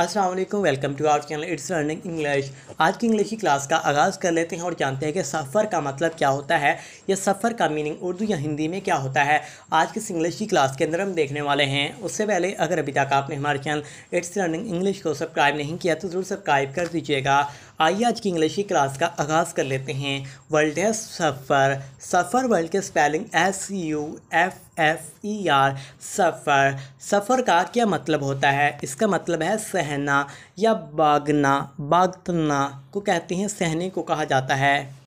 Aslam welcome to our channel it's learning English आज की English की क्लास का आगाज़ कर लेते हैं और जानते हैं कि सफ़र का मतलब क्या होता है या सफ़र का मीनिंग उर्दू या हिंदी में क्या होता है आज की इस इंग्लिश की क्लास के अंदर हम देखने वाले हैं उससे पहले अगर अभी तक आपने हमारे चैनल इट्स लर्निंग इंग्लिश को सब्सक्राइब नहीं किया तो ज़रूर सब्सक्राइब कर दीजिएगा आइए आज की इंग्लिश की क्लास का आगाज़ कर लेते हैं वर्ल्ड है सफ़र सफ़र वर्ल्ड के spelling S U F F e E R suffer suffer का क्या मतलब होता है इसका मतलब है सहना या बागना बागतना को कहते हैं सहने को कहा जाता है